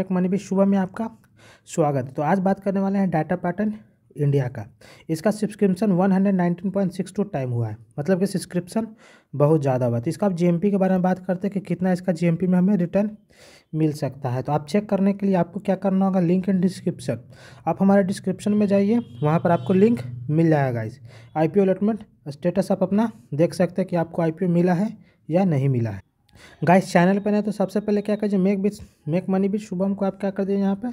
एक मनी भी शुभम में आपका स्वागत है तो आज बात करने वाले हैं डाटा पैटर्न इंडिया का इसका सब्सक्रिप्शन 119.62 टाइम हुआ है मतलब कि सब्सक्रिप्शन बहुत ज़्यादा हुआ है तो इसका आप जीएमपी के बारे में बात करते हैं कि कितना इसका जीएमपी में हमें रिटर्न मिल सकता है तो आप चेक करने के लिए आपको क्या करना होगा लिंक इन डिस्क्रिप्शन आप हमारे डिस्क्रिप्शन में जाइए वहाँ पर आपको लिंक मिल जाएगा इस आई पी स्टेटस आप अपना देख सकते हैं कि आपको आई मिला है या नहीं मिला है गाइस चैनल पर ना तो सबसे पहले क्या कर मेक बिच मेक मनी बिच शुभम को आप क्या कर दीजिए यहाँ पे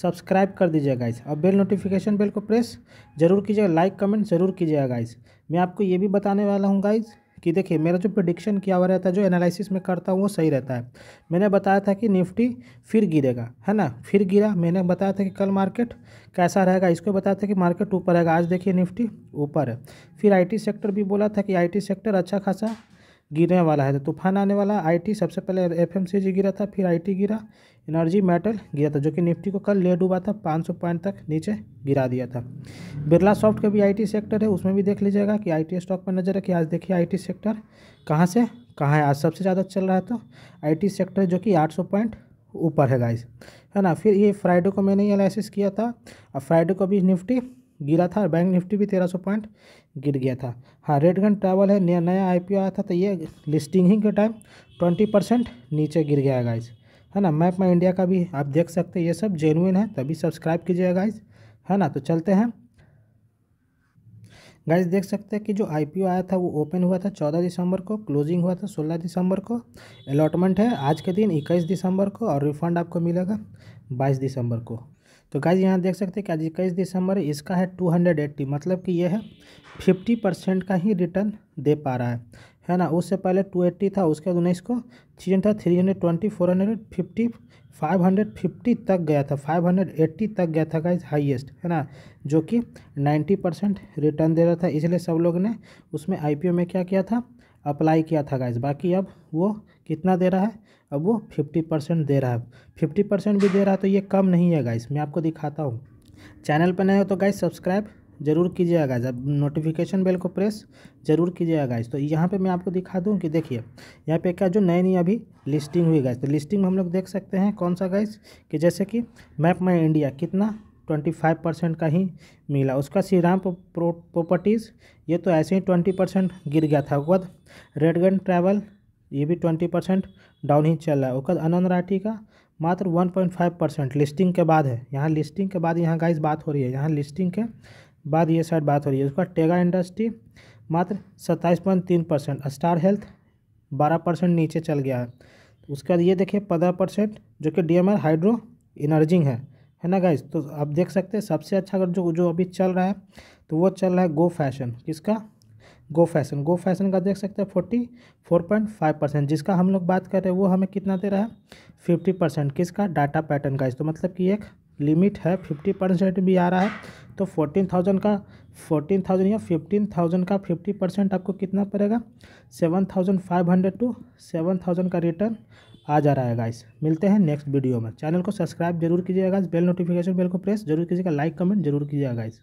सब्सक्राइब कर दीजिए गाइस और बेल नोटिफिकेशन बेल को प्रेस जरूर कीजिएगा लाइक कमेंट जरूर कीजिएगा गाइस मैं आपको ये भी बताने वाला हूँ गाइज़ कि देखिए मेरा जो प्रडिक्शन किया हुआ रहता है जो एनालिसिस में करता हूँ वो सही रहता है मैंने बताया था कि निफ्टी फिर गिरेगा है ना फिर गिरा मैंने बताया था कि कल मार्केट कैसा रहेगा इसको बताया था कि मार्केट ऊपर रहेगा आज देखिए निफ्टी ऊपर है फिर आईटी सेक्टर भी बोला था कि आईटी सेक्टर अच्छा खासा गिरने वाला है तो तूफान आने वाला आईटी सबसे पहले एफएमसीजी गिरा था फिर आईटी गिरा एनर्जी मेटल गिरा था जो कि निफ्टी को कल ले डूबा था 500 पॉइंट तक नीचे गिरा दिया था बिरला सॉफ्ट का भी आईटी सेक्टर है उसमें भी देख लीजिएगा कि आईटी स्टॉक पर नज़र रखिए आज देखिए आईटी सेक्टर कहाँ से कहाँ है आज सबसे ज़्यादा चल रहा है तो आई सेक्टर जो कि आठ पॉइंट ऊपर है गाइज़ है ना फिर ये फ्राइडे को मैंने एनालिसिस किया था और फ्राइडे को भी निफ्टी गिरा था बैंक निफ्टी भी तेरह सौ पॉइंट गिर गया था हाँ रेडगन ट्रैवल है नया नया आई आया था तो ये लिस्टिंग ही के टाइम ट्वेंटी परसेंट नीचे गिर गया गाइज है ना मैप माई इंडिया का भी आप देख सकते हैं ये सब जेनुइन है तभी सब्सक्राइब कीजिएगा गाइज है ना तो चलते हैं गाइज़ देख सकते हैं कि जो आई आया था वो ओपन हुआ था चौदह दिसंबर को क्लोजिंग हुआ था सोलह दिसंबर को अलॉटमेंट है आज के दिन इक्कीस दिसंबर को और रिफंड आपको मिलेगा बाईस दिसंबर को तो गाइज यहाँ देख सकते हैं कि आज इक्कीस दिसंबर इसका है टू हंड्रेड एट्टी मतलब कि यह है फिफ्टी परसेंट का ही रिटर्न दे पा रहा है है ना उससे पहले टू एट्टी था उसके बाद उन्नीस को थ्री था three hundred twenty four hundred fifty five hundred fifty तक गया था फाइव हंड्रेड एट्टी तक गया था गाइज हाइएस्ट है ना जो कि नाइन्टी परसेंट रिटर्न दे रहा था इसलिए सब लोग ने उसमें आई में क्या किया था अप्लाई किया था गाइज बाकी अब वो कितना दे रहा है अब वो फिफ्टी परसेंट दे रहा है फिफ्टी परसेंट भी दे रहा है तो ये कम नहीं है गाइस मैं आपको दिखाता हूँ चैनल पर नए हो तो गाइज सब्सक्राइब जरूर कीजिएगा गाइज अब नोटिफिकेशन बेल को प्रेस जरूर कीजिएगा गाइज तो यहाँ पे मैं आपको दिखा दूँ कि देखिए यहाँ पे क्या जो नई नई अभी लिस्टिंग हुई गाइज तो लिस्टिंग में हम लोग देख सकते हैं कौन सा गाइज कि जैसे कि मैप माई इंडिया कितना ट्वेंटी फाइव परसेंट का ही मिला उसका श्री राम प्रॉपर्टीज़ ये तो ऐसे ही ट्वेंटी परसेंट गिर गया था उसके बाद रेडगन ट्रैवल ये भी ट्वेंटी परसेंट डाउन ही चल रहा है उसके बाद अनंत राठी का मात्र one point five percent listing के बाद है यहाँ लिस्टिंग के बाद यहाँ गाइस बात हो रही है यहाँ लिस्टिंग के बाद ये साइड बात हो रही है उसका टेगा इंडस्ट्री मात्र सत्ताईस पॉइंट तीन परसेंट स्टार हेल्थ बारह परसेंट नीचे चल गया है उसके बाद ये देखिए पंद्रह परसेंट जो कि D M R hydro engineering है है ना गाइज तो आप देख सकते हैं सबसे अच्छा अगर जो जो अभी चल रहा है तो वो चल रहा है गो फैशन किसका गो फैशन गो फैशन का देख सकते हैं forty four point five percent जिसका हम लोग बात कर रहे हैं वो हमें कितना दे रहा है फिफ्टी परसेंट किसका डाटा पैटर्न का तो मतलब कि एक लिमिट है फिफ्टी परसेंट भी आ रहा है तो फोर्टीन थाउजेंड का फोर्टीन थाउजेंड या फिफ्टीन थाउजेंड का फिफ्टी परसेंट आपको कितना पड़ेगा seven thousand five hundred to seven thousand का रिटर्न आ जा रहा है गाइस मिलते हैं नेक्स्ट वीडियो में चैनल को सब्सक्राइब जरूर कीजिएगा बेल नोटिफिकेशन बेल को प्रेस जरूर कीजिएगा लाइक कमेंट जरूर कीजिएगा गाइस